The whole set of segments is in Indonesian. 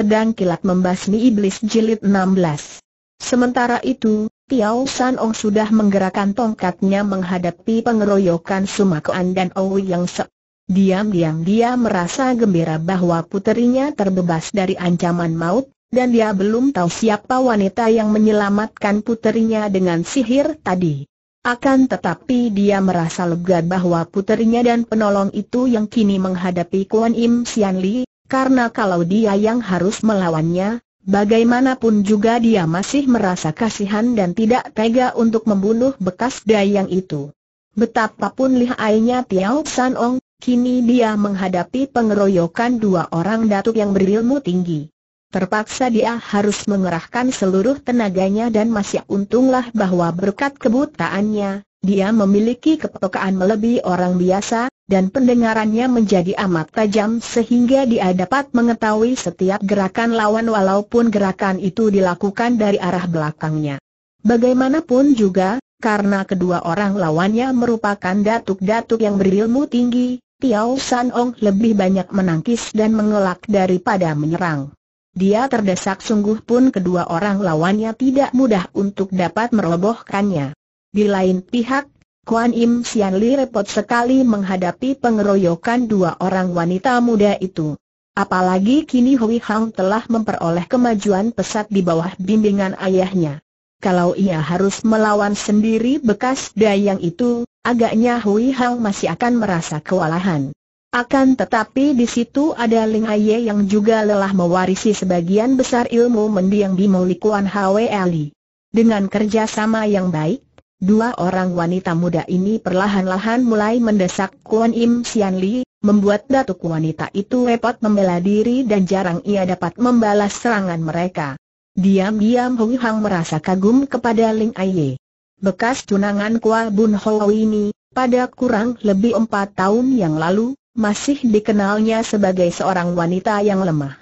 pedang kilat membasmi iblis jilid 16. Sementara itu, Tiao San Ong sudah menggerakkan tongkatnya menghadapi pengeroyokan Sumakuan dan Owi Yang Se. Diam-diam dia merasa gembira bahwa puterinya terbebas dari ancaman maut, dan dia belum tahu siapa wanita yang menyelamatkan puterinya dengan sihir tadi. Akan tetapi dia merasa lega bahwa puterinya dan penolong itu yang kini menghadapi Kuan Im Sian Li, karena kalau dia yang harus melawannya, bagaimanapun juga dia masih merasa kasihan dan tidak tega untuk membunuh bekas dayang itu. Betapapun lihainya Tiao San Ong, kini dia menghadapi pengeroyokan dua orang datuk yang berilmu tinggi. Terpaksa dia harus mengerahkan seluruh tenaganya dan masih untunglah bahwa berkat kebutaannya, dia memiliki kepekaan melebihi orang biasa, dan pendengarannya menjadi amat tajam sehingga dia dapat mengetahui setiap gerakan lawan walaupun gerakan itu dilakukan dari arah belakangnya. Bagaimanapun juga, karena kedua orang lawannya merupakan datuk-datuk yang berilmu tinggi, Tiao San Ong lebih banyak menangkis dan mengelak daripada menyerang. Dia terdesak sungguh pun kedua orang lawannya tidak mudah untuk dapat merobohkannya. Di lain pihak, Kuan Im Sian Li repot sekali menghadapi pengeroyokan dua orang wanita muda itu. Apalagi kini Hui Hang telah memperoleh kemajuan pesat di bawah bimbingan ayahnya. Kalau ia harus melawan sendiri bekas dayang itu, agaknya Hui Hang masih akan merasa kewalahan. Akan tetapi di situ ada Ling Aye yang juga lelah mewarisi sebagian besar ilmu mendiang di Molikuan Hwe Ali. Dengan kerjasama yang baik, Dua orang wanita muda ini perlahan-lahan mulai mendesak Kuan Im Sian Li, membuat datuk wanita itu repot membela diri dan jarang ia dapat membalas serangan mereka. Diam-diam Hui Hang merasa kagum kepada Ling Aye. Bekas tunangan Kua Bun Hou ini, pada kurang lebih empat tahun yang lalu, masih dikenalnya sebagai seorang wanita yang lemah.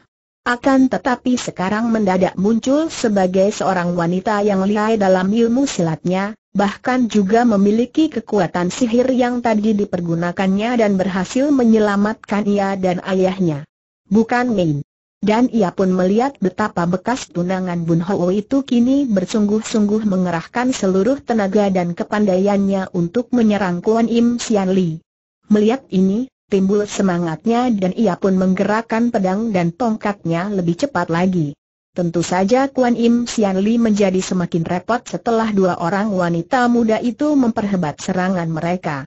Akan tetapi sekarang mendadak muncul sebagai seorang wanita yang lihai dalam ilmu silatnya, bahkan juga memiliki kekuatan sihir yang tadi dipergunakannya dan berhasil menyelamatkan ia dan ayahnya. Bukan main. Dan ia pun melihat betapa bekas tunangan Bun Ho itu kini bersungguh-sungguh mengerahkan seluruh tenaga dan kepandaiannya untuk menyerang Kuan Im Sian Li. Melihat ini, timbul semangatnya dan ia pun menggerakkan pedang dan tongkatnya lebih cepat lagi. Tentu saja Kuan Im Sian Li menjadi semakin repot setelah dua orang wanita muda itu memperhebat serangan mereka.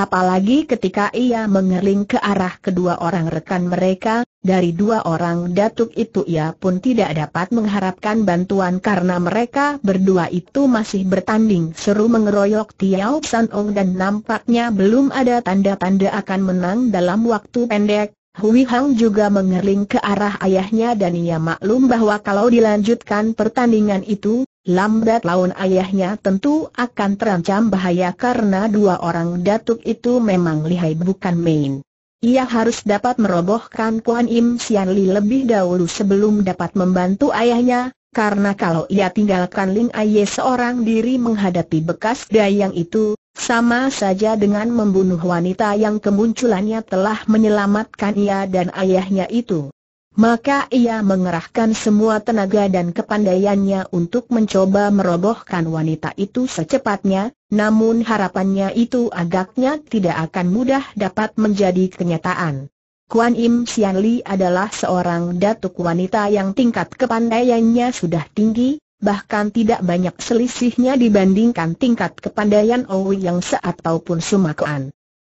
Apalagi ketika ia mengering ke arah kedua orang rekan mereka, dari dua orang datuk itu ia pun tidak dapat mengharapkan bantuan karena mereka berdua itu masih bertanding seru mengeroyok Tiao San Ong dan nampaknya belum ada tanda-tanda akan menang dalam waktu pendek. Hui Hang juga mengering ke arah ayahnya dan ia maklum bahwa kalau dilanjutkan pertandingan itu, Lambat laun ayahnya tentu akan terancam bahaya karena dua orang datuk itu memang lihai bukan main. Ia harus dapat merobohkan Kuan Im Sian Li lebih dahulu sebelum dapat membantu ayahnya, karena kalau ia tinggalkan Ling Aye seorang diri menghadapi bekas dayang itu, sama saja dengan membunuh wanita yang kemunculannya telah menyelamatkan ia dan ayahnya itu. Maka ia mengerahkan semua tenaga dan kepandaiannya untuk mencoba merobohkan wanita itu secepatnya, namun harapannya itu agaknya tidak akan mudah dapat menjadi kenyataan. Kuan Im Sian Li adalah seorang datuk wanita yang tingkat kepandaiannya sudah tinggi, bahkan tidak banyak selisihnya dibandingkan tingkat kepandaian Owi yang Yang ataupun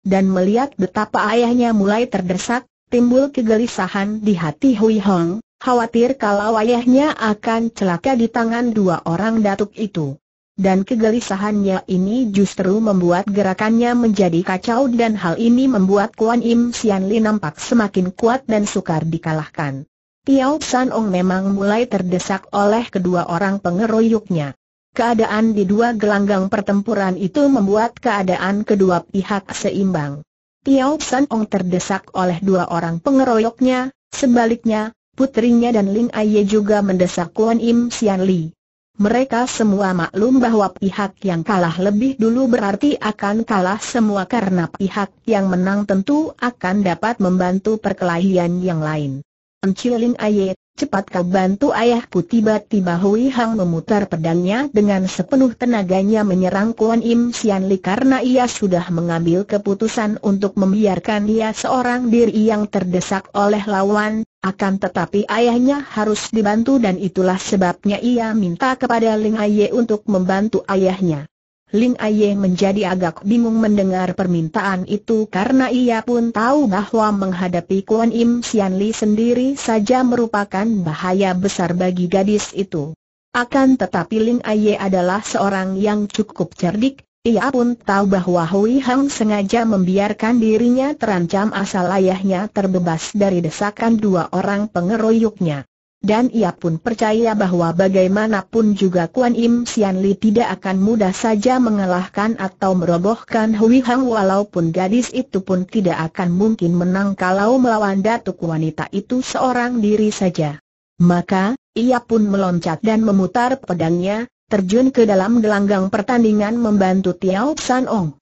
Dan melihat betapa ayahnya mulai terdesak, timbul kegelisahan di hati Hui Hong, khawatir kalau ayahnya akan celaka di tangan dua orang datuk itu. Dan kegelisahannya ini justru membuat gerakannya menjadi kacau dan hal ini membuat Kuan Im Sian Li nampak semakin kuat dan sukar dikalahkan. Tiao San Ong memang mulai terdesak oleh kedua orang pengeroyoknya. Keadaan di dua gelanggang pertempuran itu membuat keadaan kedua pihak seimbang. Piao San Ong terdesak oleh dua orang pengeroyoknya, sebaliknya, putrinya dan Ling Aye juga mendesak Kuan Im Sian Li. Mereka semua maklum bahwa pihak yang kalah lebih dulu berarti akan kalah semua karena pihak yang menang tentu akan dapat membantu perkelahian yang lain. Enciling Ling Aye Cepat kau bantu ayahku tiba-tiba Hui Hang memutar pedangnya dengan sepenuh tenaganya menyerang Kuan Im Sian Li karena ia sudah mengambil keputusan untuk membiarkan dia seorang diri yang terdesak oleh lawan, akan tetapi ayahnya harus dibantu dan itulah sebabnya ia minta kepada Ling Aye untuk membantu ayahnya. Ling Aye menjadi agak bingung mendengar permintaan itu karena ia pun tahu bahwa menghadapi Kuan Im Sian Li sendiri saja merupakan bahaya besar bagi gadis itu. Akan tetapi Ling Aye adalah seorang yang cukup cerdik, ia pun tahu bahwa Hui Hang sengaja membiarkan dirinya terancam asal ayahnya terbebas dari desakan dua orang pengeroyoknya dan ia pun percaya bahwa bagaimanapun juga Kuan Im Sian Li tidak akan mudah saja mengalahkan atau merobohkan Hui Hang walaupun gadis itu pun tidak akan mungkin menang kalau melawan datuk wanita itu seorang diri saja. Maka, ia pun meloncat dan memutar pedangnya, terjun ke dalam gelanggang pertandingan membantu Tiao San Ong.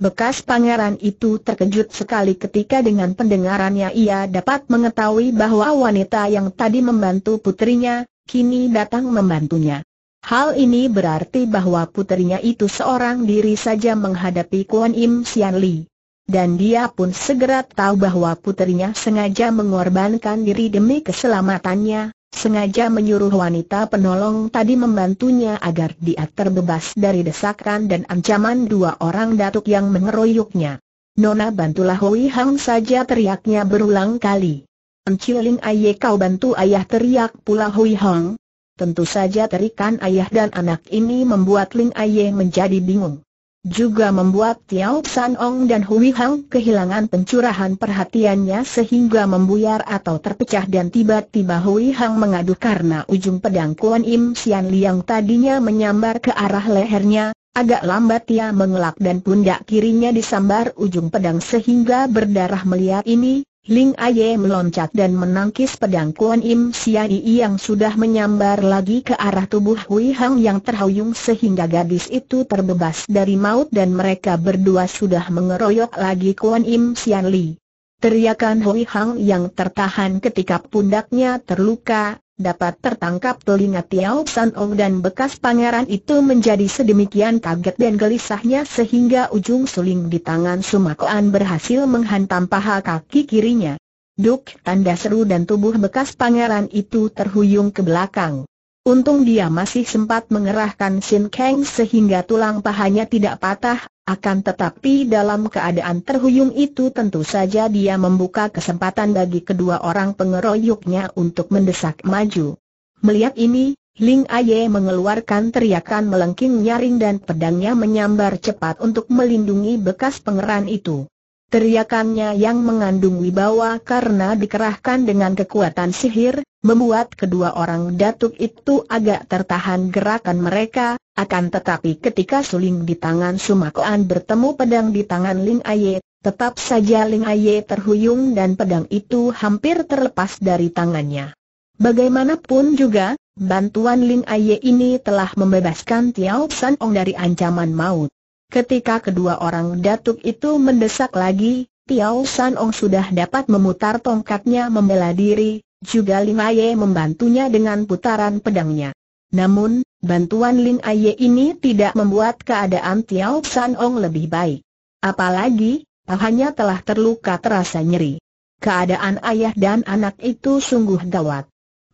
Bekas pangeran itu terkejut sekali ketika dengan pendengarannya ia dapat mengetahui bahwa wanita yang tadi membantu putrinya, kini datang membantunya. Hal ini berarti bahwa putrinya itu seorang diri saja menghadapi Kuan Im Sian Li. Dan dia pun segera tahu bahwa putrinya sengaja mengorbankan diri demi keselamatannya, sengaja menyuruh wanita penolong tadi membantunya agar dia terbebas dari desakan dan ancaman dua orang datuk yang mengeroyoknya. Nona bantulah Hui Hang saja teriaknya berulang kali. Enciling aye kau bantu ayah teriak pula Hui Hang. Tentu saja terikan ayah dan anak ini membuat Ling Aye menjadi bingung juga membuat Tiao San Ong dan Hui Hang kehilangan pencurahan perhatiannya sehingga membuyar atau terpecah dan tiba-tiba Hui Hang mengadu karena ujung pedang Kuan Im Sian Liang tadinya menyambar ke arah lehernya, Agak lambat ia mengelak dan pundak kirinya disambar ujung pedang sehingga berdarah melihat ini, Ling Aye meloncat dan menangkis pedang Kuan Im Siai yang sudah menyambar lagi ke arah tubuh Hui Hang yang terhuyung sehingga gadis itu terbebas dari maut dan mereka berdua sudah mengeroyok lagi Kuan Im Xianli. Teriakan Hui Hang yang tertahan ketika pundaknya terluka, dapat tertangkap telinga Tiao San Ong dan bekas pangeran itu menjadi sedemikian kaget dan gelisahnya sehingga ujung suling di tangan Sumakoan berhasil menghantam paha kaki kirinya. Duk tanda seru dan tubuh bekas pangeran itu terhuyung ke belakang. Untung dia masih sempat mengerahkan Sin Kang sehingga tulang pahanya tidak patah, akan tetapi dalam keadaan terhuyung itu tentu saja dia membuka kesempatan bagi kedua orang pengeroyoknya untuk mendesak maju. Melihat ini, Ling Aye mengeluarkan teriakan melengking nyaring dan pedangnya menyambar cepat untuk melindungi bekas pengeran itu. Teriakannya yang mengandung wibawa karena dikerahkan dengan kekuatan sihir, membuat kedua orang datuk itu agak tertahan gerakan mereka, akan tetapi ketika suling di tangan Sumakoan bertemu pedang di tangan Ling Aye, tetap saja Ling Aye terhuyung dan pedang itu hampir terlepas dari tangannya. Bagaimanapun juga, bantuan Ling Aye ini telah membebaskan Tiao San Ong dari ancaman maut. Ketika kedua orang datuk itu mendesak lagi, Tiau San Ong sudah dapat memutar tongkatnya membela diri, juga Lin Aye membantunya dengan putaran pedangnya. Namun, bantuan Lin Aye ini tidak membuat keadaan Tiau San Ong lebih baik. Apalagi, pahanya telah terluka terasa nyeri. Keadaan ayah dan anak itu sungguh gawat.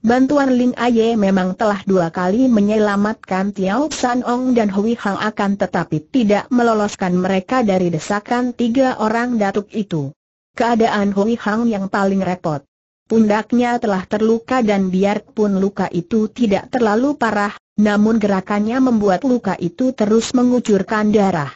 Bantuan Ling Aye memang telah dua kali menyelamatkan Tiao San Ong dan Hui Hang akan tetapi tidak meloloskan mereka dari desakan tiga orang datuk itu. Keadaan Hui Hang yang paling repot. Pundaknya telah terluka dan biarpun luka itu tidak terlalu parah, namun gerakannya membuat luka itu terus mengucurkan darah.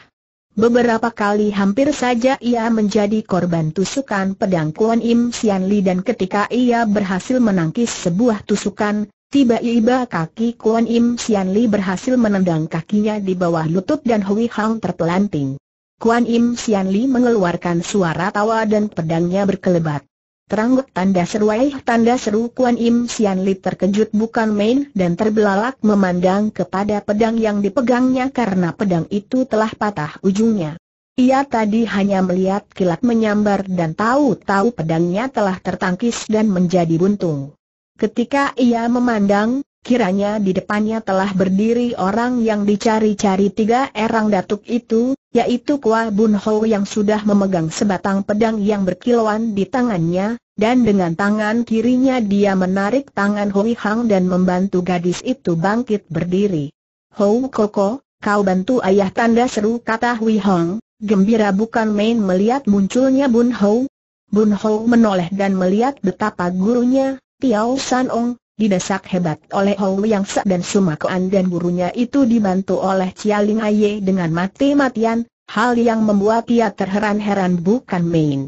Beberapa kali hampir saja ia menjadi korban tusukan pedang Kuan Im Sian Li dan ketika ia berhasil menangkis sebuah tusukan, tiba-tiba kaki Kuan Im Sian Li berhasil menendang kakinya di bawah lutut dan Hui Hang terpelanting. Kuan Im Sian Li mengeluarkan suara tawa dan pedangnya berkelebat. Teranggut tanda seruai tanda seru Kuan Im Sian Li terkejut bukan main dan terbelalak memandang kepada pedang yang dipegangnya karena pedang itu telah patah ujungnya. Ia tadi hanya melihat kilat menyambar dan tahu-tahu pedangnya telah tertangkis dan menjadi buntung. Ketika ia memandang, kiranya di depannya telah berdiri orang yang dicari-cari tiga erang datuk itu, yaitu Kua Bun Ho yang sudah memegang sebatang pedang yang berkilauan di tangannya, dan dengan tangan kirinya dia menarik tangan Hui Hang dan membantu gadis itu bangkit berdiri. Hou Koko, kau bantu ayah tanda seru kata Hui Hang, gembira bukan main melihat munculnya Bun Hou. Bun Hou menoleh dan melihat betapa gurunya, Tiao San Ong, didesak hebat oleh Hou Yang Sa dan Sumakoan dan gurunya itu dibantu oleh Chia Ling Aye dengan mati-matian, hal yang membuat ia terheran-heran bukan main.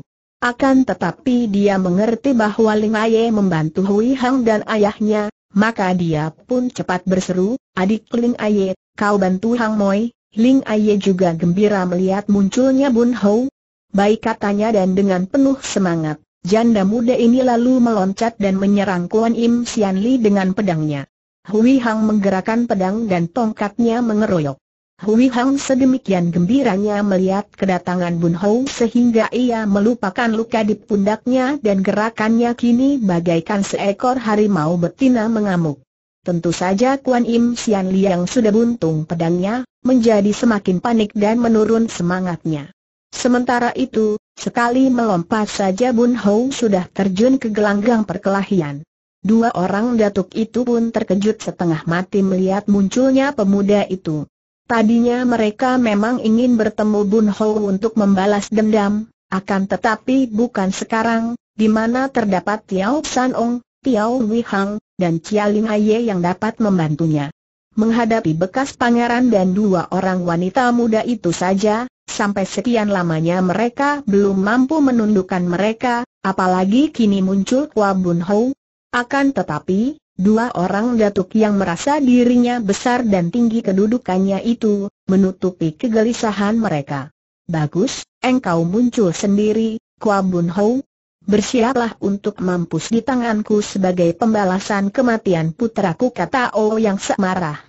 Akan tetapi dia mengerti bahwa Ling Aye membantu Hui Hang dan ayahnya, maka dia pun cepat berseru, adik Ling Aye, kau bantu Hang Moi, Ling Aye juga gembira melihat munculnya Bun Hou. Baik katanya dan dengan penuh semangat, janda muda ini lalu meloncat dan menyerang Kuan Im Sian Li dengan pedangnya. Hui Hang menggerakkan pedang dan tongkatnya mengeroyok. Hui Hang sedemikian gembiranya melihat kedatangan Bun Hou sehingga ia melupakan luka di pundaknya dan gerakannya kini bagaikan seekor harimau betina mengamuk. Tentu saja Kuan Im Sian Liang sudah buntung pedangnya, menjadi semakin panik dan menurun semangatnya. Sementara itu, sekali melompat saja Bun Hou sudah terjun ke gelanggang perkelahian. Dua orang datuk itu pun terkejut setengah mati melihat munculnya pemuda itu. Tadinya mereka memang ingin bertemu Bun Ho untuk membalas dendam, akan tetapi bukan sekarang, di mana terdapat Tiao San Ong, Tiao Hang, dan Chia Ling Aye yang dapat membantunya. Menghadapi bekas pangeran dan dua orang wanita muda itu saja, Sampai sekian lamanya mereka belum mampu menundukkan mereka, apalagi kini muncul Kua Bun Ho. Akan tetapi, Dua orang datuk yang merasa dirinya besar dan tinggi kedudukannya itu, menutupi kegelisahan mereka. Bagus, engkau muncul sendiri, Kua Bun Hou. Bersiaplah untuk mampus di tanganku sebagai pembalasan kematian putraku kata O yang semarah.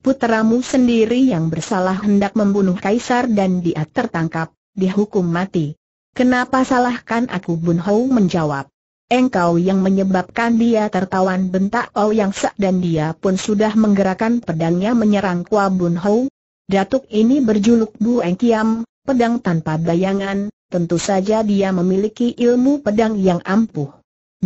Putramu sendiri yang bersalah hendak membunuh kaisar dan dia tertangkap, dihukum mati. Kenapa salahkan aku Bun Hou menjawab. Engkau yang menyebabkan dia tertawan bentak Ou Yang Sa dan dia pun sudah menggerakkan pedangnya menyerang Kua Bun Hou. Datuk ini berjuluk Bu Eng Kiam, pedang tanpa bayangan, tentu saja dia memiliki ilmu pedang yang ampuh.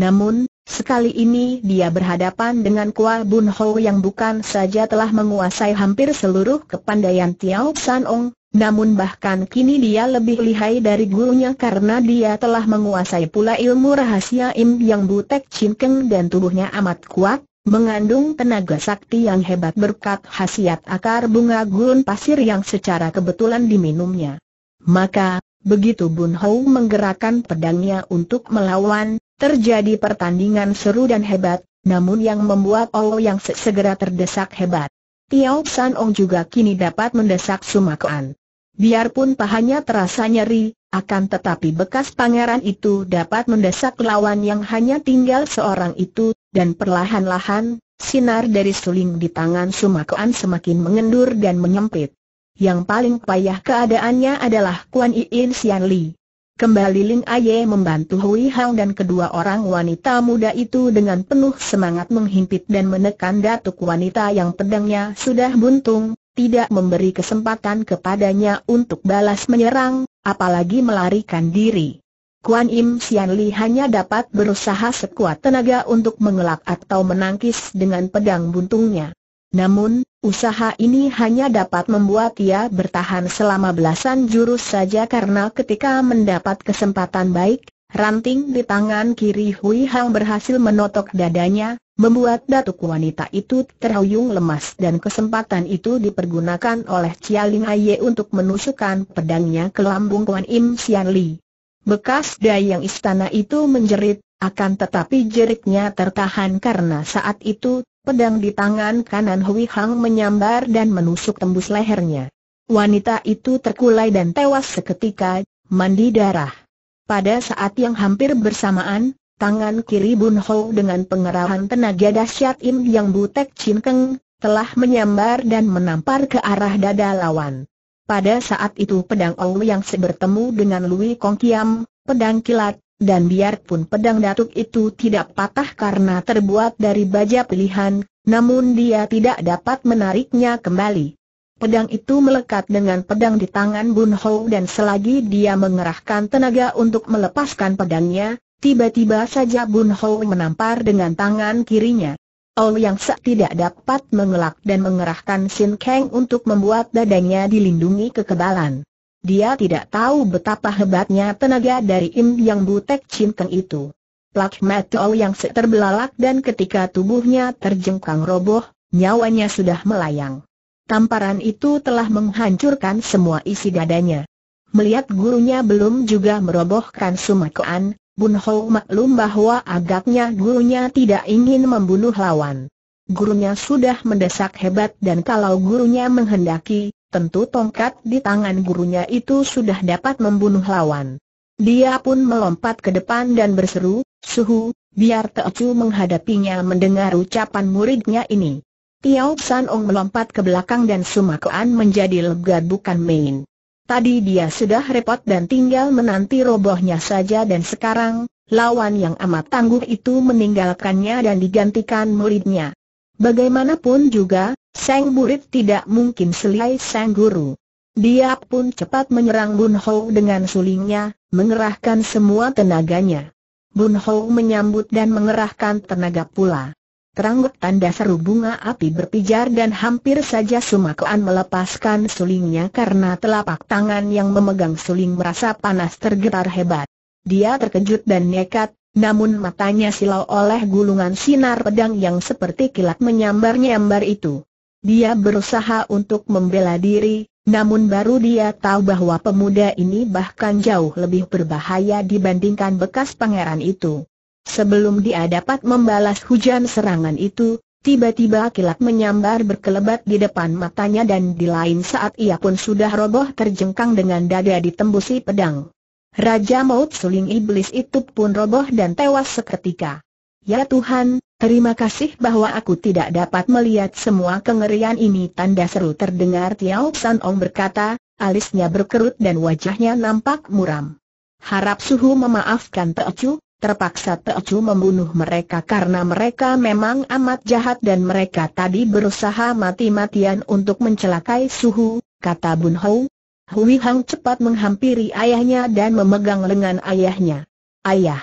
Namun, sekali ini dia berhadapan dengan Kua Bun Hou yang bukan saja telah menguasai hampir seluruh kepandaian Tiao San Ong, namun bahkan kini dia lebih lihai dari gurunya karena dia telah menguasai pula ilmu rahasia Im yang butek cinkeng dan tubuhnya amat kuat, mengandung tenaga sakti yang hebat berkat khasiat akar bunga gurun pasir yang secara kebetulan diminumnya. Maka, begitu Bun Hou menggerakkan pedangnya untuk melawan, terjadi pertandingan seru dan hebat, namun yang membuat Ou yang segera terdesak hebat. Tiao San Ong juga kini dapat mendesak Sumakuan. Biarpun pahanya terasa nyeri, akan tetapi bekas pangeran itu dapat mendesak lawan yang hanya tinggal seorang itu, dan perlahan-lahan, sinar dari suling di tangan Sumakoan semakin mengendur dan menyempit. Yang paling payah keadaannya adalah Kuan Yin Xian Li. Kembali Ling Aye membantu Hui Hang dan kedua orang wanita muda itu dengan penuh semangat menghimpit dan menekan datuk wanita yang pedangnya sudah buntung, tidak memberi kesempatan kepadanya untuk balas menyerang, apalagi melarikan diri. Kuan Im Sian Li hanya dapat berusaha sekuat tenaga untuk mengelak atau menangkis dengan pedang buntungnya. Namun, usaha ini hanya dapat membuat ia bertahan selama belasan jurus saja karena ketika mendapat kesempatan baik, Ranting di tangan kiri Hui Hang berhasil menotok dadanya, membuat datuk wanita itu terhuyung lemas dan kesempatan itu dipergunakan oleh Chia Ling Aye untuk menusukkan pedangnya ke lambung Kuan Im Sian Li. Bekas dayang istana itu menjerit, akan tetapi jeritnya tertahan karena saat itu, pedang di tangan kanan Hui Hang menyambar dan menusuk tembus lehernya. Wanita itu terkulai dan tewas seketika, mandi darah. Pada saat yang hampir bersamaan, tangan kiri Bun Ho dengan pengerahan tenaga dahsyat Im Yang Butek Chin Keng, telah menyambar dan menampar ke arah dada lawan. Pada saat itu pedang Ong yang bertemu dengan Lui Kong Kiam, pedang kilat, dan biarpun pedang datuk itu tidak patah karena terbuat dari baja pilihan, namun dia tidak dapat menariknya kembali. Pedang itu melekat dengan pedang di tangan Bun Ho dan selagi dia mengerahkan tenaga untuk melepaskan pedangnya, tiba-tiba saja Bun Ho menampar dengan tangan kirinya. Ol Yang Sak tidak dapat mengelak dan mengerahkan Sin Kang untuk membuat dadanya dilindungi kekebalan. Dia tidak tahu betapa hebatnya tenaga dari Im Yang Butek Chin Keng itu. Plak mata Ol Yang Sak terbelalak dan ketika tubuhnya terjengkang roboh, nyawanya sudah melayang. Tamparan itu telah menghancurkan semua isi dadanya. Melihat gurunya belum juga merobohkan sumakuan, Bun Ho maklum bahwa agaknya gurunya tidak ingin membunuh lawan. Gurunya sudah mendesak hebat dan kalau gurunya menghendaki, tentu tongkat di tangan gurunya itu sudah dapat membunuh lawan. Dia pun melompat ke depan dan berseru, Suhu, biar Teocu menghadapinya mendengar ucapan muridnya ini. Tiao San Ong melompat ke belakang dan Kuan menjadi lega bukan main. Tadi dia sudah repot dan tinggal menanti robohnya saja dan sekarang, lawan yang amat tangguh itu meninggalkannya dan digantikan muridnya. Bagaimanapun juga, Sang murid tidak mungkin selai Sang Guru. Dia pun cepat menyerang Bun Hou dengan sulingnya, mengerahkan semua tenaganya. Bun Hou menyambut dan mengerahkan tenaga pula. Teranggut tanda seru bunga api berpijar dan hampir saja sumakuan melepaskan sulingnya karena telapak tangan yang memegang suling merasa panas tergetar hebat. Dia terkejut dan nekat, namun matanya silau oleh gulungan sinar pedang yang seperti kilat menyambar-nyambar itu. Dia berusaha untuk membela diri, namun baru dia tahu bahwa pemuda ini bahkan jauh lebih berbahaya dibandingkan bekas pangeran itu. Sebelum dia dapat membalas hujan serangan itu, tiba-tiba kilat menyambar berkelebat di depan matanya dan di lain saat ia pun sudah roboh terjengkang dengan dada ditembusi pedang. Raja maut suling iblis itu pun roboh dan tewas seketika. Ya Tuhan, terima kasih bahwa aku tidak dapat melihat semua kengerian ini tanda seru terdengar Tiao San Ong berkata, alisnya berkerut dan wajahnya nampak muram. Harap suhu memaafkan Teocu, Terpaksa Teocu membunuh mereka karena mereka memang amat jahat dan mereka tadi berusaha mati-matian untuk mencelakai Suhu, kata Bun Hou. Hui Hang cepat menghampiri ayahnya dan memegang lengan ayahnya. Ayah,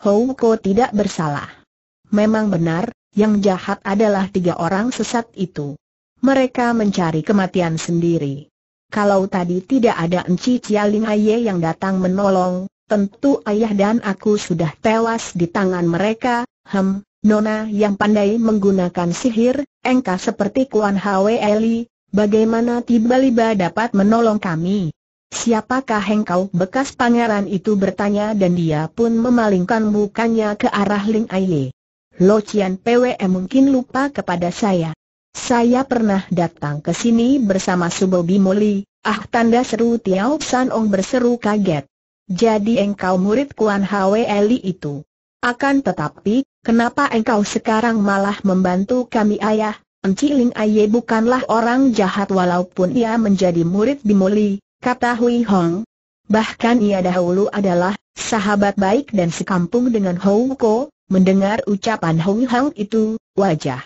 Hou Ko tidak bersalah. Memang benar, yang jahat adalah tiga orang sesat itu. Mereka mencari kematian sendiri. Kalau tadi tidak ada Enci Cialing Aye yang datang menolong, Tentu ayah dan aku sudah tewas di tangan mereka, hem, Nona yang pandai menggunakan sihir, engkau seperti Kuan Hwe Eli, bagaimana tiba-tiba dapat menolong kami? Siapakah engkau bekas pangeran itu bertanya dan dia pun memalingkan mukanya ke arah Ling Aye. Lo Cian PWE mungkin lupa kepada saya. Saya pernah datang ke sini bersama Subo Bimoli, ah tanda seru Tiao San Ong berseru kaget. Jadi engkau murid Kuan Hwe Eli itu. Akan tetapi, kenapa engkau sekarang malah membantu kami ayah? Ling Aye bukanlah orang jahat walaupun ia menjadi murid dimuli. kata Hui Hong. Bahkan ia dahulu adalah sahabat baik dan sekampung dengan Hou Ko, mendengar ucapan Hong Hong itu, wajah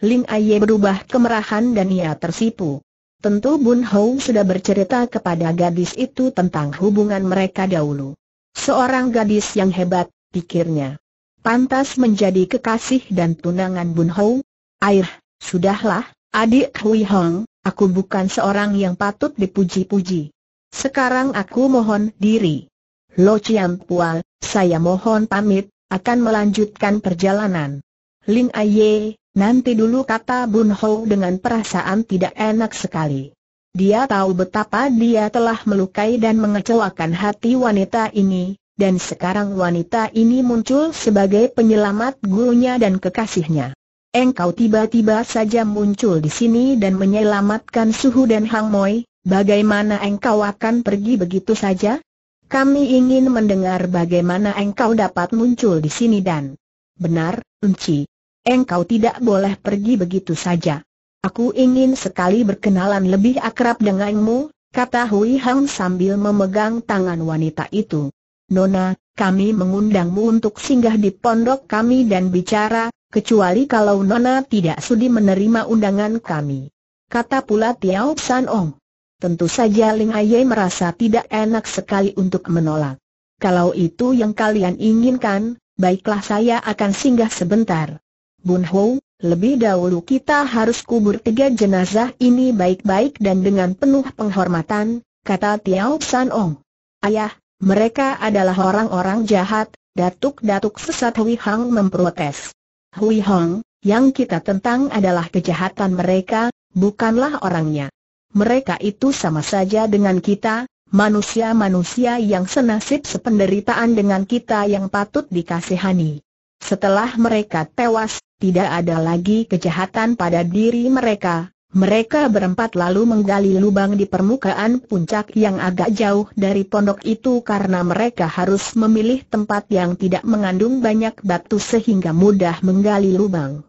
Ling Aye berubah kemerahan dan ia tersipu. Tentu Bun Hou sudah bercerita kepada gadis itu tentang hubungan mereka dahulu. Seorang gadis yang hebat, pikirnya. Pantas menjadi kekasih dan tunangan Bun Hou. Air, sudahlah, adik Hui Hong, aku bukan seorang yang patut dipuji-puji. Sekarang aku mohon diri. Lo Chiam Pual, saya mohon pamit, akan melanjutkan perjalanan. Ling Aye, Nanti dulu kata Bun Ho dengan perasaan tidak enak sekali. Dia tahu betapa dia telah melukai dan mengecewakan hati wanita ini, dan sekarang wanita ini muncul sebagai penyelamat gurunya dan kekasihnya. Engkau tiba-tiba saja muncul di sini dan menyelamatkan Suhu dan Hang Moi, bagaimana engkau akan pergi begitu saja? Kami ingin mendengar bagaimana engkau dapat muncul di sini dan... Benar, Enci, engkau tidak boleh pergi begitu saja. Aku ingin sekali berkenalan lebih akrab denganmu, kata Hui Hang sambil memegang tangan wanita itu. Nona, kami mengundangmu untuk singgah di pondok kami dan bicara, kecuali kalau Nona tidak sudi menerima undangan kami. Kata pula Tiao San Ong. Tentu saja Ling Aye merasa tidak enak sekali untuk menolak. Kalau itu yang kalian inginkan, baiklah saya akan singgah sebentar. Bun Ho, lebih dahulu kita harus kubur tiga jenazah ini baik-baik dan dengan penuh penghormatan, kata Tiao San Ong. Ayah, mereka adalah orang-orang jahat, datuk-datuk sesat Hui Hang memprotes. Hui Hang, yang kita tentang adalah kejahatan mereka, bukanlah orangnya. Mereka itu sama saja dengan kita, manusia-manusia yang senasib sependeritaan dengan kita yang patut dikasihani. Setelah mereka tewas, tidak ada lagi kejahatan pada diri mereka. Mereka berempat lalu menggali lubang di permukaan puncak yang agak jauh dari pondok itu karena mereka harus memilih tempat yang tidak mengandung banyak batu sehingga mudah menggali lubang.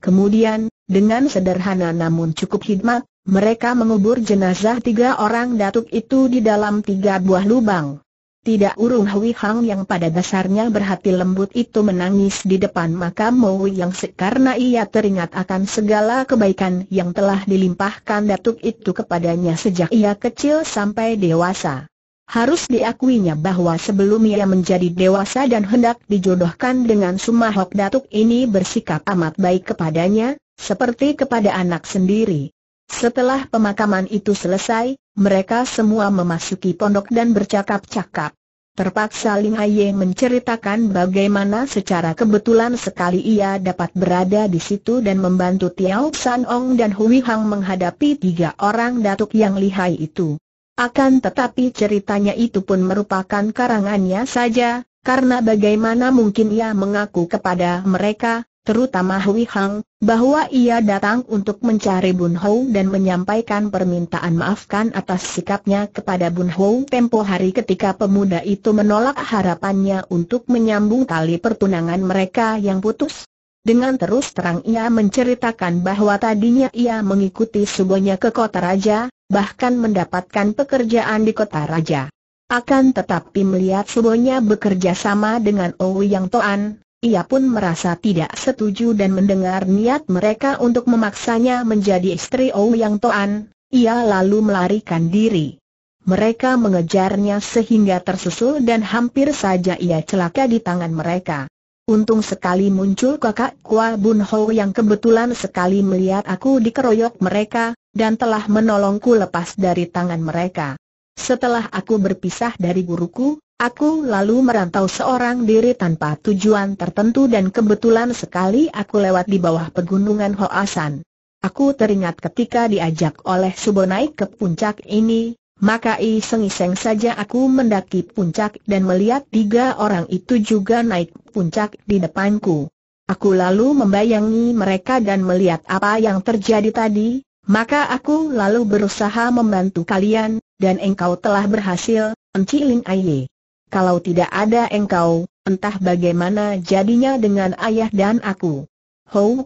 Kemudian, dengan sederhana namun cukup hikmat, mereka mengubur jenazah tiga orang datuk itu di dalam tiga buah lubang. Tidak urung Hui Hang yang pada dasarnya berhati lembut itu menangis di depan makam Mo yang sekarang ia teringat akan segala kebaikan yang telah dilimpahkan datuk itu kepadanya sejak ia kecil sampai dewasa. Harus diakuinya bahwa sebelum ia menjadi dewasa dan hendak dijodohkan dengan Sumahok datuk ini bersikap amat baik kepadanya, seperti kepada anak sendiri. Setelah pemakaman itu selesai, mereka semua memasuki pondok dan bercakap-cakap. Terpaksa Ling Aye menceritakan bagaimana secara kebetulan sekali ia dapat berada di situ dan membantu Tiao San Ong dan Hui Hang menghadapi tiga orang datuk yang lihai itu. Akan tetapi ceritanya itu pun merupakan karangannya saja, karena bagaimana mungkin ia mengaku kepada mereka terutama Hui Hang, bahwa ia datang untuk mencari Bun Hou dan menyampaikan permintaan maafkan atas sikapnya kepada Bun Hou tempo hari ketika pemuda itu menolak harapannya untuk menyambung tali pertunangan mereka yang putus. Dengan terus terang ia menceritakan bahwa tadinya ia mengikuti subonya ke kota raja, bahkan mendapatkan pekerjaan di kota raja. Akan tetapi melihat subonya bekerja sama dengan Owi Yang Toan, ia pun merasa tidak setuju dan mendengar niat mereka untuk memaksanya menjadi istri Yang Toan, ia lalu melarikan diri. Mereka mengejarnya sehingga tersusul dan hampir saja ia celaka di tangan mereka. Untung sekali muncul kakak Kua Bun Ho yang kebetulan sekali melihat aku dikeroyok mereka, dan telah menolongku lepas dari tangan mereka. Setelah aku berpisah dari guruku, Aku lalu merantau seorang diri tanpa tujuan tertentu dan kebetulan sekali aku lewat di bawah pegunungan Hoasan. Aku teringat ketika diajak oleh Subo naik ke puncak ini, maka iseng-iseng saja aku mendaki puncak dan melihat tiga orang itu juga naik puncak di depanku. Aku lalu membayangi mereka dan melihat apa yang terjadi tadi, maka aku lalu berusaha membantu kalian, dan engkau telah berhasil, Enci Ling Aye kalau tidak ada engkau, entah bagaimana jadinya dengan ayah dan aku. Hou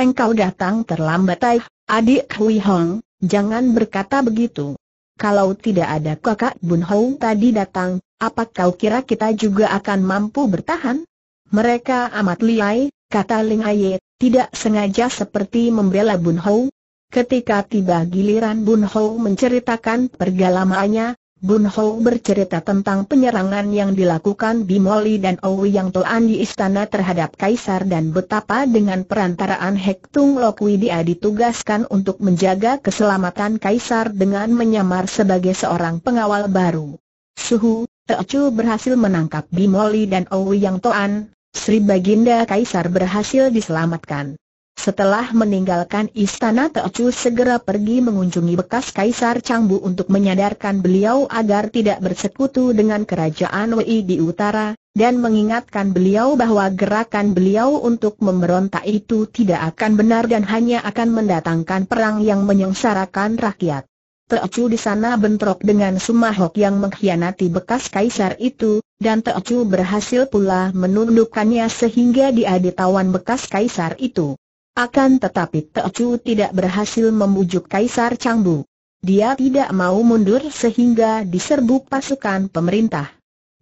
engkau datang terlambat Tai. adik Hui Hong, jangan berkata begitu. Kalau tidak ada kakak Bun Hou tadi datang, apa kau kira kita juga akan mampu bertahan? Mereka amat liai, kata Ling Aye, tidak sengaja seperti membela Bun Hou. Ketika tiba giliran Bun Hou menceritakan pergalamannya. Bun Ho bercerita tentang penyerangan yang dilakukan Bimoli dan Owi yang Toan di istana terhadap Kaisar dan betapa dengan perantaraan Hektung Tung Lokwi dia ditugaskan untuk menjaga keselamatan Kaisar dengan menyamar sebagai seorang pengawal baru. Suhu, Teochu berhasil menangkap Bimoli dan Owi yang Toan, Sri Baginda Kaisar berhasil diselamatkan. Setelah meninggalkan istana Teocu segera pergi mengunjungi bekas Kaisar Changbu untuk menyadarkan beliau agar tidak bersekutu dengan kerajaan Wei di utara, dan mengingatkan beliau bahwa gerakan beliau untuk memberontak itu tidak akan benar dan hanya akan mendatangkan perang yang menyengsarakan rakyat. Teocu di sana bentrok dengan Sumahok yang mengkhianati bekas Kaisar itu, dan Teocu berhasil pula menundukkannya sehingga dia ditawan bekas Kaisar itu. Akan tetapi Teochu tidak berhasil membujuk Kaisar Changbu. Dia tidak mau mundur sehingga diserbu pasukan pemerintah.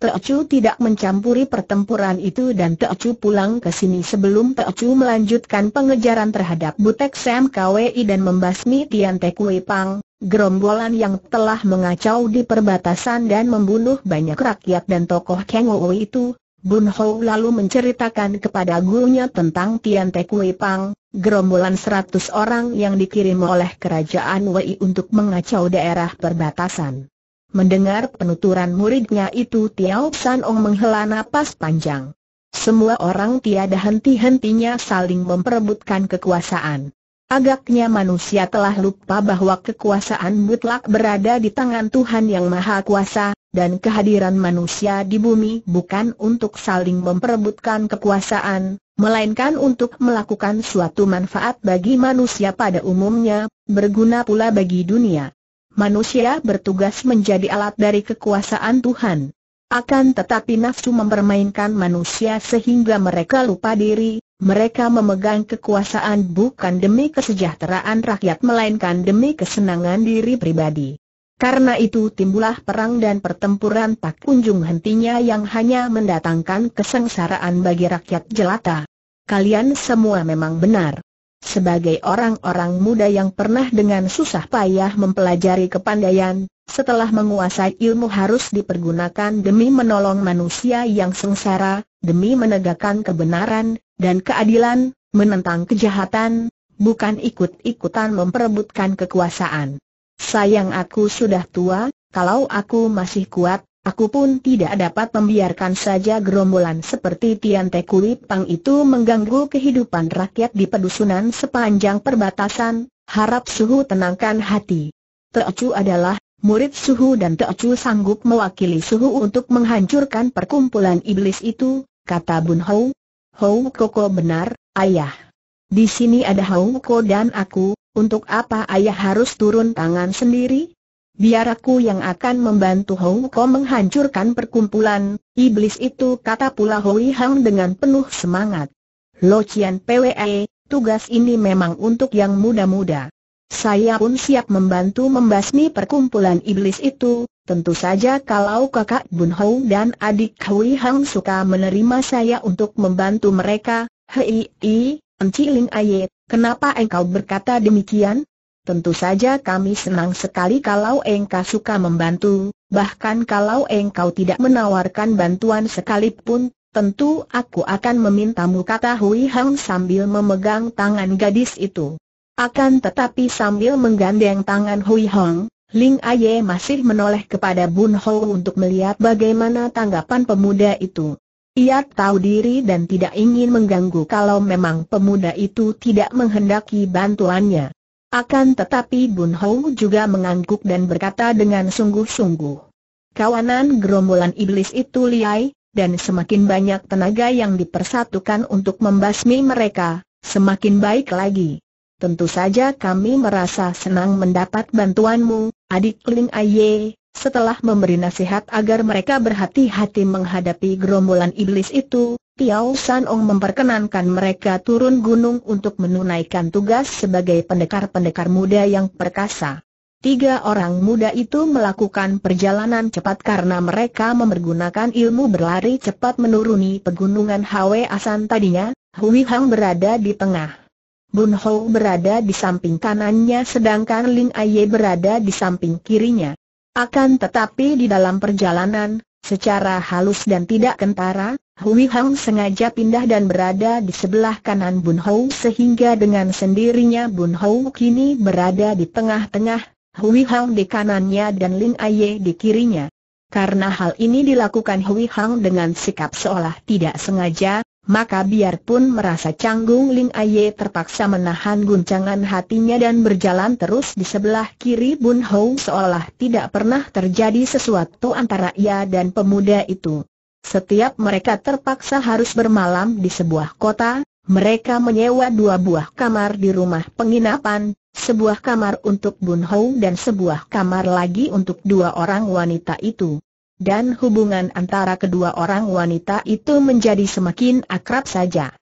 Teochu tidak mencampuri pertempuran itu dan Teochu pulang ke sini sebelum Teochu melanjutkan pengejaran terhadap Butek Sam KWI dan membasmi Tian Te Kui Pang, gerombolan yang telah mengacau di perbatasan dan membunuh banyak rakyat dan tokoh Kengowo itu, Bun Hou lalu menceritakan kepada gurunya tentang Tian Te Kui Pang, gerombolan seratus orang yang dikirim oleh kerajaan Wei untuk mengacau daerah perbatasan. Mendengar penuturan muridnya itu Tiao San Ong menghela napas panjang. Semua orang tiada henti-hentinya saling memperebutkan kekuasaan. Agaknya manusia telah lupa bahwa kekuasaan mutlak berada di tangan Tuhan yang Maha Kuasa, dan kehadiran manusia di bumi bukan untuk saling memperebutkan kekuasaan, melainkan untuk melakukan suatu manfaat bagi manusia pada umumnya, berguna pula bagi dunia. Manusia bertugas menjadi alat dari kekuasaan Tuhan. Akan tetapi nafsu mempermainkan manusia sehingga mereka lupa diri, mereka memegang kekuasaan bukan demi kesejahteraan rakyat melainkan demi kesenangan diri pribadi. Karena itu timbullah perang dan pertempuran tak kunjung hentinya yang hanya mendatangkan kesengsaraan bagi rakyat jelata. Kalian semua memang benar. Sebagai orang-orang muda yang pernah dengan susah payah mempelajari kepandaian, setelah menguasai ilmu harus dipergunakan demi menolong manusia yang sengsara, demi menegakkan kebenaran, dan keadilan, menentang kejahatan, bukan ikut-ikutan memperebutkan kekuasaan. Sayang aku sudah tua, kalau aku masih kuat, aku pun tidak dapat membiarkan saja gerombolan seperti Tian Te Pang itu mengganggu kehidupan rakyat di pedusunan sepanjang perbatasan, harap Suhu tenangkan hati. Teocu adalah murid Suhu dan Teocu sanggup mewakili Suhu untuk menghancurkan perkumpulan iblis itu, kata Bun Hou, Hou Koko benar, ayah. Di sini ada Hou Koko dan aku, untuk apa ayah harus turun tangan sendiri? Biar aku yang akan membantu Hou Koko menghancurkan perkumpulan, iblis itu kata pula Hou Hang dengan penuh semangat. Lo Cian PWE, tugas ini memang untuk yang muda-muda. Saya pun siap membantu membasmi perkumpulan iblis itu, Tentu saja kalau kakak Bun Hou dan adik Hui Hang suka menerima saya untuk membantu mereka, Hei, i, Enci Ling Aye, kenapa engkau berkata demikian? Tentu saja kami senang sekali kalau engkau suka membantu, bahkan kalau engkau tidak menawarkan bantuan sekalipun, tentu aku akan memintamu kata Hui Hang sambil memegang tangan gadis itu. Akan tetapi sambil menggandeng tangan Hui Hang, Ling Aye masih menoleh kepada Bun Ho untuk melihat bagaimana tanggapan pemuda itu. Ia tahu diri dan tidak ingin mengganggu kalau memang pemuda itu tidak menghendaki bantuannya. Akan tetapi Bun Ho juga mengangguk dan berkata dengan sungguh-sungguh. Kawanan gerombolan iblis itu liai, dan semakin banyak tenaga yang dipersatukan untuk membasmi mereka, semakin baik lagi. Tentu saja kami merasa senang mendapat bantuanmu, Adik Ling Aye, setelah memberi nasihat agar mereka berhati-hati menghadapi gerombolan iblis itu, Piao San Ong memperkenankan mereka turun gunung untuk menunaikan tugas sebagai pendekar-pendekar muda yang perkasa. Tiga orang muda itu melakukan perjalanan cepat karena mereka memergunakan ilmu berlari cepat menuruni pegunungan Hwe Asan tadinya, Hui Hang berada di tengah. Bun Hou berada di samping kanannya sedangkan Ling Aye berada di samping kirinya. Akan tetapi di dalam perjalanan, secara halus dan tidak kentara, Hui Hang sengaja pindah dan berada di sebelah kanan Bun Hou sehingga dengan sendirinya Bun Hou kini berada di tengah-tengah, Hui Hang di kanannya dan Ling Aye di kirinya. Karena hal ini dilakukan Hui Hang dengan sikap seolah tidak sengaja, maka biarpun merasa canggung Ling Aye terpaksa menahan guncangan hatinya dan berjalan terus di sebelah kiri Bun Hou seolah tidak pernah terjadi sesuatu antara ia dan pemuda itu. Setiap mereka terpaksa harus bermalam di sebuah kota, mereka menyewa dua buah kamar di rumah penginapan, sebuah kamar untuk Bun Hou dan sebuah kamar lagi untuk dua orang wanita itu dan hubungan antara kedua orang wanita itu menjadi semakin akrab saja.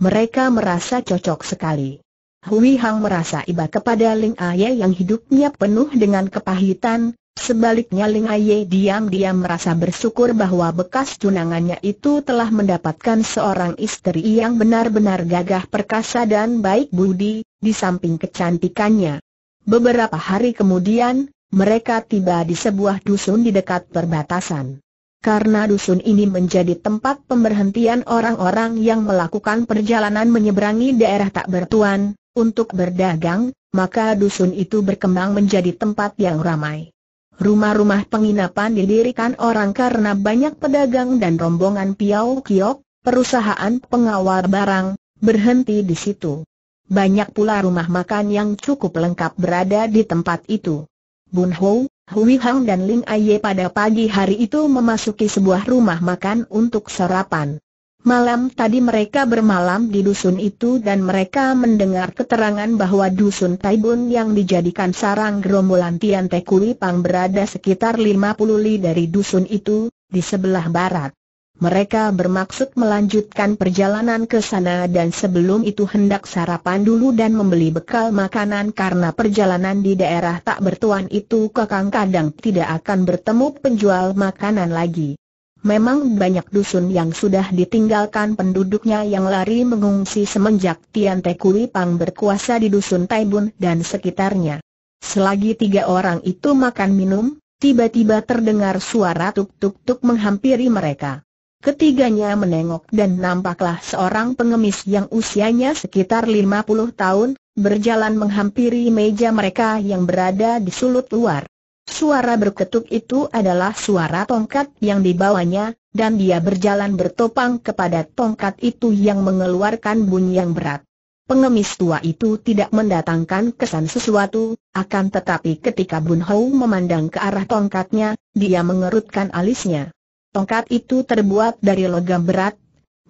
Mereka merasa cocok sekali. Hui Hang merasa iba kepada Ling Aye yang hidupnya penuh dengan kepahitan, sebaliknya Ling Aye diam-diam merasa bersyukur bahwa bekas tunangannya itu telah mendapatkan seorang istri yang benar-benar gagah perkasa dan baik budi, di samping kecantikannya. Beberapa hari kemudian, mereka tiba di sebuah dusun di dekat perbatasan. Karena dusun ini menjadi tempat pemberhentian orang-orang yang melakukan perjalanan menyeberangi daerah tak bertuan, untuk berdagang, maka dusun itu berkembang menjadi tempat yang ramai. Rumah-rumah penginapan didirikan orang karena banyak pedagang dan rombongan piau kiok, perusahaan pengawal barang, berhenti di situ. Banyak pula rumah makan yang cukup lengkap berada di tempat itu. Bun Ho, Hui Hang dan Ling Aye pada pagi hari itu memasuki sebuah rumah makan untuk sarapan. Malam tadi mereka bermalam di dusun itu dan mereka mendengar keterangan bahwa dusun Taibun yang dijadikan sarang gerombolan Tian Kui Pang berada sekitar 50 li dari dusun itu, di sebelah barat. Mereka bermaksud melanjutkan perjalanan ke sana dan sebelum itu hendak sarapan dulu dan membeli bekal makanan karena perjalanan di daerah tak bertuan itu kakang kadang tidak akan bertemu penjual makanan lagi. Memang banyak dusun yang sudah ditinggalkan penduduknya yang lari mengungsi semenjak Tian Te Kui Pang berkuasa di dusun Taibun dan sekitarnya. Selagi tiga orang itu makan minum, tiba-tiba terdengar suara tuk-tuk-tuk menghampiri mereka. Ketiganya menengok dan nampaklah seorang pengemis yang usianya sekitar 50 tahun, berjalan menghampiri meja mereka yang berada di sulut luar. Suara berketuk itu adalah suara tongkat yang dibawanya, dan dia berjalan bertopang kepada tongkat itu yang mengeluarkan bunyi yang berat. Pengemis tua itu tidak mendatangkan kesan sesuatu, akan tetapi ketika Bun Hou memandang ke arah tongkatnya, dia mengerutkan alisnya. Tongkat itu terbuat dari logam berat,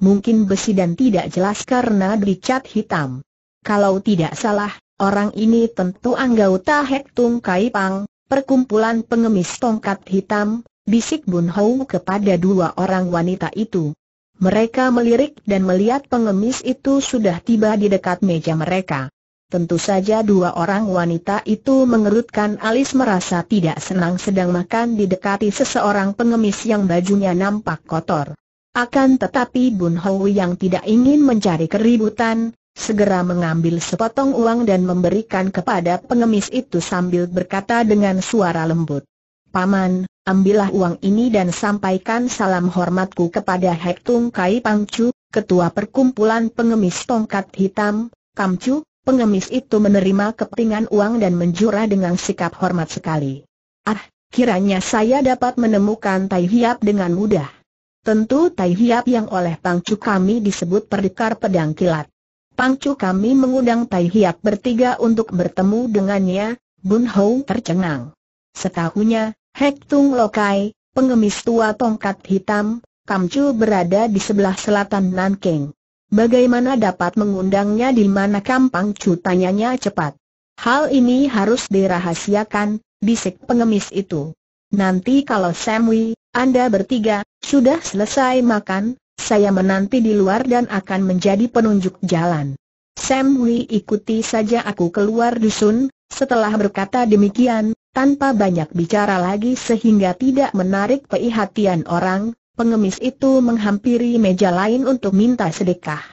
mungkin besi dan tidak jelas karena dicat hitam. Kalau tidak salah, orang ini tentu anggota Hek Tung Kai Pang, perkumpulan pengemis tongkat hitam, bisik Bun Hou kepada dua orang wanita itu. Mereka melirik dan melihat pengemis itu sudah tiba di dekat meja mereka. Tentu saja dua orang wanita itu mengerutkan alis merasa tidak senang sedang makan didekati seseorang pengemis yang bajunya nampak kotor. Akan tetapi Bun Hoi yang tidak ingin mencari keributan, segera mengambil sepotong uang dan memberikan kepada pengemis itu sambil berkata dengan suara lembut. Paman, ambillah uang ini dan sampaikan salam hormatku kepada Hek Tung Kai Pangcu, ketua perkumpulan pengemis tongkat hitam, Kamcu, pengemis itu menerima kepentingan uang dan menjura dengan sikap hormat sekali. Ah, kiranya saya dapat menemukan Tai Hiap dengan mudah. Tentu Tai Hiap yang oleh pangcu kami disebut perdekar pedang kilat. Pangcu kami mengundang Tai Hiap bertiga untuk bertemu dengannya, Bun Hou tercengang. Setahunya, Hek Tung Lokai, pengemis tua tongkat hitam, Kamcu berada di sebelah selatan Nanking. Bagaimana dapat mengundangnya di mana kampung? cu cepat. Hal ini harus dirahasiakan, bisik pengemis itu. Nanti kalau Samwi, Anda bertiga, sudah selesai makan, saya menanti di luar dan akan menjadi penunjuk jalan. Samwi ikuti saja aku keluar dusun, setelah berkata demikian, tanpa banyak bicara lagi sehingga tidak menarik perhatian orang, pengemis itu menghampiri meja lain untuk minta sedekah.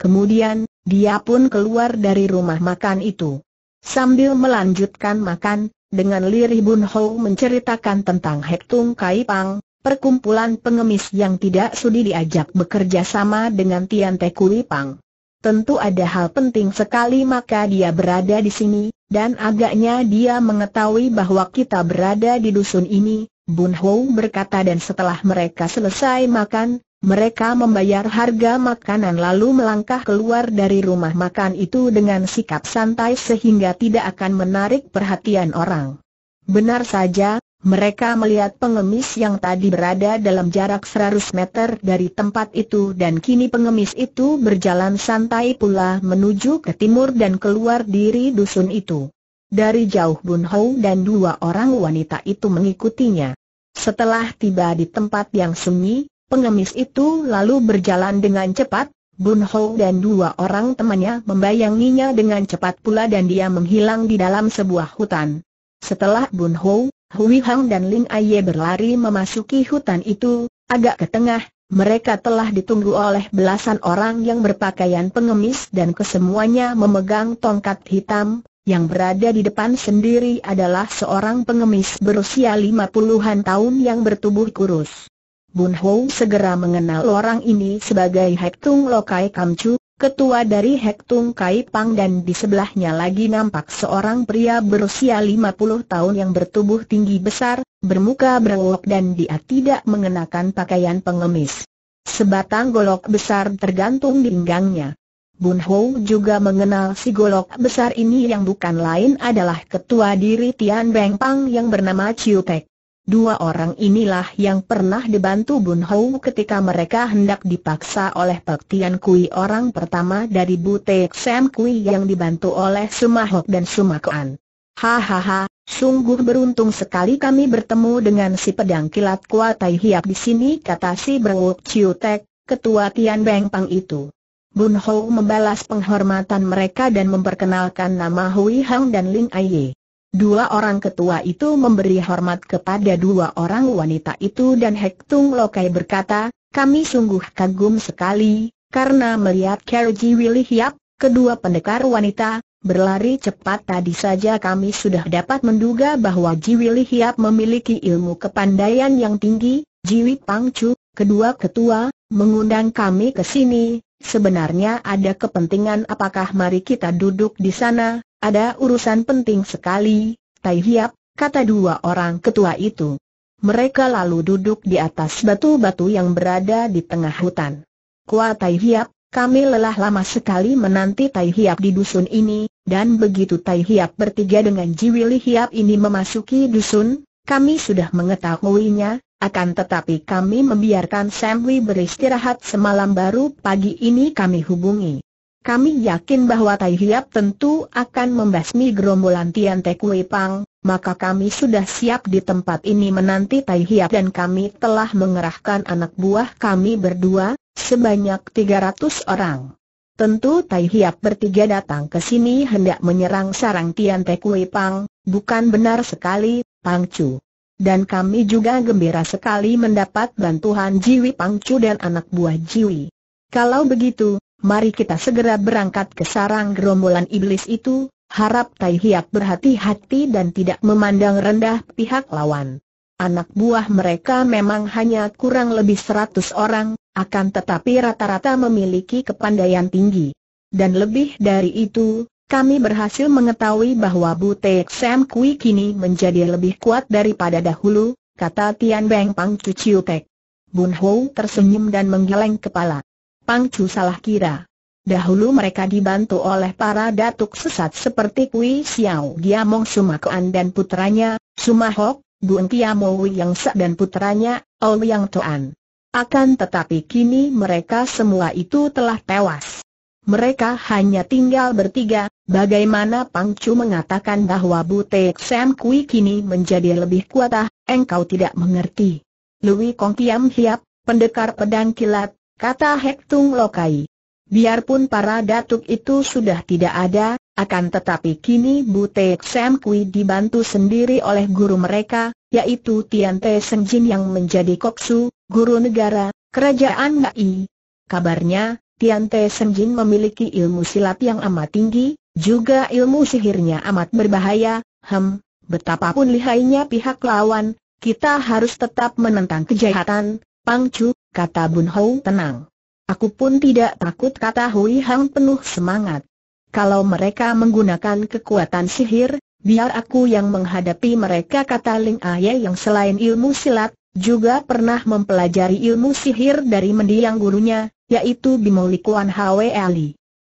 Kemudian, dia pun keluar dari rumah makan itu. Sambil melanjutkan makan, dengan lirih Bun Ho menceritakan tentang Hektung Kai Pang, perkumpulan pengemis yang tidak sudi diajak bekerja sama dengan Tian Te Kui Pang. Tentu ada hal penting sekali maka dia berada di sini, dan agaknya dia mengetahui bahwa kita berada di dusun ini, Bun berkata dan setelah mereka selesai makan, mereka membayar harga makanan lalu melangkah keluar dari rumah makan itu dengan sikap santai sehingga tidak akan menarik perhatian orang. Benar saja, mereka melihat pengemis yang tadi berada dalam jarak 100 meter dari tempat itu dan kini pengemis itu berjalan santai pula menuju ke timur dan keluar dari dusun itu. Dari jauh Bun Hou dan dua orang wanita itu mengikutinya. Setelah tiba di tempat yang sunyi, pengemis itu lalu berjalan dengan cepat, Bun Hou dan dua orang temannya membayanginya dengan cepat pula dan dia menghilang di dalam sebuah hutan. Setelah Bun Hou, Hui Hang dan Ling Aye berlari memasuki hutan itu, agak ke tengah, mereka telah ditunggu oleh belasan orang yang berpakaian pengemis dan kesemuanya memegang tongkat hitam, yang berada di depan sendiri adalah seorang pengemis berusia lima puluhan tahun yang bertubuh kurus. Bun Ho segera mengenal orang ini sebagai Hektung Lokai Kamcu, ketua dari Hektung Kai Pang dan di sebelahnya lagi nampak seorang pria berusia 50 tahun yang bertubuh tinggi besar, bermuka berwok dan dia tidak mengenakan pakaian pengemis. Sebatang golok besar tergantung di pinggangnya. Bun Ho juga mengenal si golok besar ini yang bukan lain adalah ketua diri Tian Beng Pang yang bernama Chiu Pek. Dua orang inilah yang pernah dibantu Bun Ho ketika mereka hendak dipaksa oleh Pek Tian Kui orang pertama dari Butek Sam Kui yang dibantu oleh Sumahok dan Sumakuan. Hahaha, sungguh beruntung sekali kami bertemu dengan si pedang kilat Kuatai Hiap di sini kata si Brewok Chiu Tek, ketua Tian Beng Pang itu. Bun Hou membalas penghormatan mereka dan memperkenalkan nama Hui Hang dan Ling Aiye. Dua orang ketua itu memberi hormat kepada dua orang wanita itu dan Hek Tung Lokai berkata, kami sungguh kagum sekali, karena melihat Kerji Willy Hiap, kedua pendekar wanita, berlari cepat tadi saja kami sudah dapat menduga bahwa Ji Willy Hiap memiliki ilmu kepandaian yang tinggi, Ji Jiwi Chu, kedua ketua, mengundang kami ke sini, Sebenarnya ada kepentingan apakah mari kita duduk di sana, ada urusan penting sekali, Tai Hiap, kata dua orang ketua itu. Mereka lalu duduk di atas batu-batu yang berada di tengah hutan. Kua Tai Hiap, kami lelah lama sekali menanti Tai Hiap di dusun ini, dan begitu Tai Hiap bertiga dengan Jiwili Hiap ini memasuki dusun, kami sudah mengetahuinya, akan tetapi kami membiarkan Samwi beristirahat semalam baru pagi ini kami hubungi. Kami yakin bahwa Tai Hiap tentu akan membasmi gerombolan Tian Te Kui Pang, maka kami sudah siap di tempat ini menanti Tai Hiap dan kami telah mengerahkan anak buah kami berdua, sebanyak 300 orang. Tentu Tai Hiap bertiga datang ke sini hendak menyerang sarang Tian Te Kui Pang, bukan benar sekali, Pang Chu dan kami juga gembira sekali mendapat bantuan Jiwi Pangcu dan anak buah Jiwi. Kalau begitu, mari kita segera berangkat ke sarang gerombolan iblis itu, harap Tai Hiak berhati-hati dan tidak memandang rendah pihak lawan. Anak buah mereka memang hanya kurang lebih seratus orang, akan tetapi rata-rata memiliki kepandaian tinggi. Dan lebih dari itu, kami berhasil mengetahui bahwa Butek Sam Kui kini menjadi lebih kuat daripada dahulu, kata Tian Beng Pang Chu Chiu Tek. Bun Hou tersenyum dan menggeleng kepala. Pang Chu salah kira. Dahulu mereka dibantu oleh para datuk sesat seperti Kui Xiao Giamong Sumakoan dan putranya, Sumahok, Bun Kiamo Yang Sa dan putranya, Ao Yang Toan. Akan tetapi kini mereka semua itu telah tewas. Mereka hanya tinggal bertiga, bagaimana Pang Chu mengatakan bahwa Butek Sam Kui kini menjadi lebih kuat ah, engkau tidak mengerti. Lui Kong Tiam Hiap, pendekar pedang kilat, kata Hek Tung Lokai. Biarpun para datuk itu sudah tidak ada, akan tetapi kini Butek Sam Kui dibantu sendiri oleh guru mereka, yaitu Tian Te Seng Jin yang menjadi koksu, guru negara, kerajaan Ngai. Kabarnya, Tian Te Senjin memiliki ilmu silat yang amat tinggi, juga ilmu sihirnya amat berbahaya, hem, betapapun lihainya pihak lawan, kita harus tetap menentang kejahatan, Pang Chu, kata Bun Hou tenang. Aku pun tidak takut kata Hui Hang penuh semangat. Kalau mereka menggunakan kekuatan sihir, biar aku yang menghadapi mereka kata Ling Aye yang selain ilmu silat, juga pernah mempelajari ilmu sihir dari mendiang gurunya, yaitu Bimolikuan Hwe Ali.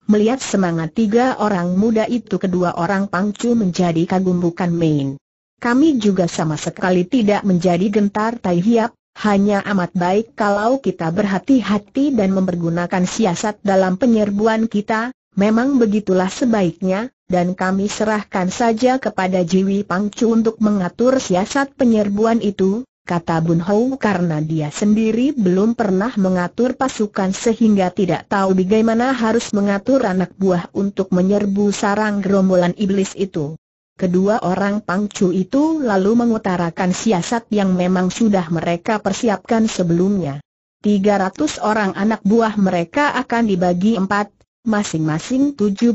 Melihat semangat tiga orang muda itu kedua orang pangcu menjadi kagum bukan main. Kami juga sama sekali tidak menjadi gentar tai hiap, hanya amat baik kalau kita berhati-hati dan mempergunakan siasat dalam penyerbuan kita, memang begitulah sebaiknya, dan kami serahkan saja kepada Jiwi Pangcu untuk mengatur siasat penyerbuan itu, kata Bun Hou karena dia sendiri belum pernah mengatur pasukan sehingga tidak tahu bagaimana harus mengatur anak buah untuk menyerbu sarang gerombolan iblis itu. Kedua orang pangcu itu lalu mengutarakan siasat yang memang sudah mereka persiapkan sebelumnya. 300 orang anak buah mereka akan dibagi empat, masing-masing 75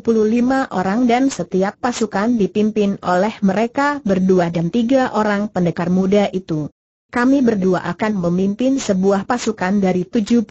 orang dan setiap pasukan dipimpin oleh mereka berdua dan tiga orang pendekar muda itu kami berdua akan memimpin sebuah pasukan dari 75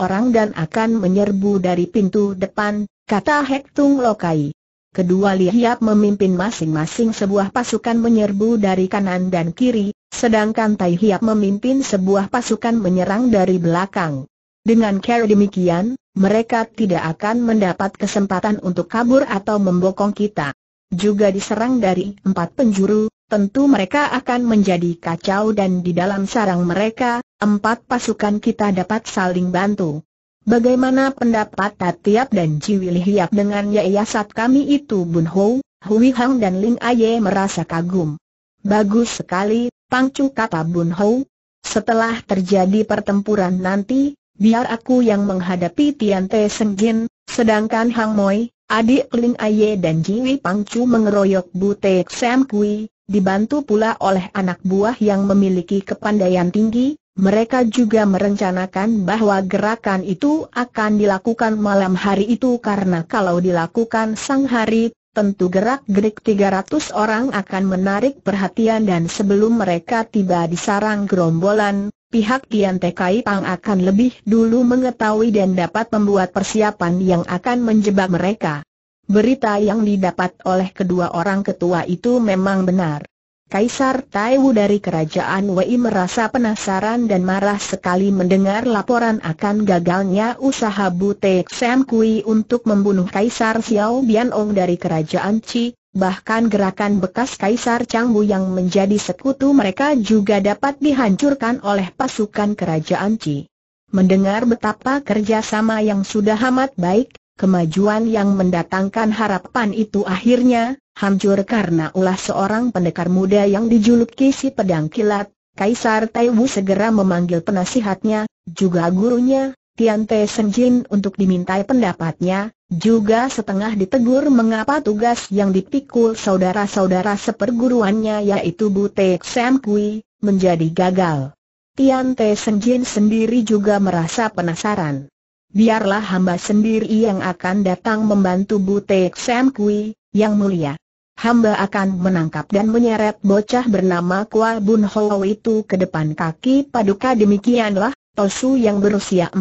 orang dan akan menyerbu dari pintu depan, kata Hek Lokai. Kedua Lihiap memimpin masing-masing sebuah pasukan menyerbu dari kanan dan kiri, sedangkan Tai Hiap memimpin sebuah pasukan menyerang dari belakang. Dengan cara demikian, mereka tidak akan mendapat kesempatan untuk kabur atau membokong kita. Juga diserang dari empat penjuru, tentu mereka akan menjadi kacau dan di dalam sarang mereka, empat pasukan kita dapat saling bantu. Bagaimana pendapat Tatiap dan Jiwi Hiap dengan yayasan kami itu Bun Ho, Hui Hang dan Ling Aye merasa kagum. Bagus sekali, Pangcu kata Bun Ho. Setelah terjadi pertempuran nanti, biar aku yang menghadapi Tian Te Seng Jin, sedangkan Hang Moi, adik Ling Aye dan Jiwi Pangcu mengeroyok Bu Butek Sam Kui, dibantu pula oleh anak buah yang memiliki kepandaian tinggi, mereka juga merencanakan bahwa gerakan itu akan dilakukan malam hari itu karena kalau dilakukan sang hari, tentu gerak-gerik 300 orang akan menarik perhatian dan sebelum mereka tiba di sarang gerombolan, pihak Tian Tekai Pang akan lebih dulu mengetahui dan dapat membuat persiapan yang akan menjebak mereka. Berita yang didapat oleh kedua orang ketua itu memang benar. Kaisar Taiwu dari kerajaan Wei merasa penasaran dan marah sekali mendengar laporan akan gagalnya usaha Butek Sam Kui untuk membunuh Kaisar Xiao Bianong dari kerajaan Qi, bahkan gerakan bekas Kaisar Changbu yang menjadi sekutu mereka juga dapat dihancurkan oleh pasukan kerajaan Qi. Mendengar betapa kerjasama yang sudah amat baik, Kemajuan yang mendatangkan harapan itu akhirnya hancur karena ulah seorang pendekar muda yang dijuluki si pedang kilat. Kaisar Taiwu segera memanggil penasihatnya, juga gurunya, Tian Te Senjin untuk dimintai pendapatnya, juga setengah ditegur mengapa tugas yang dipikul saudara-saudara seperguruannya yaitu Bu Butek Sam Kui, menjadi gagal. Tian Te Senjin sendiri juga merasa penasaran biarlah hamba sendiri yang akan datang membantu Butek Sam Kui, yang mulia. Hamba akan menangkap dan menyeret bocah bernama Kua Bun Ho itu ke depan kaki paduka demikianlah, Tosu yang berusia 45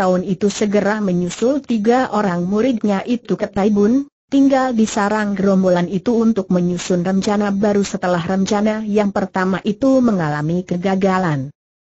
tahun itu segera menyusul tiga orang muridnya itu ke Taibun, tinggal di sarang gerombolan itu untuk menyusun rencana baru setelah rencana yang pertama itu mengalami kegagalan.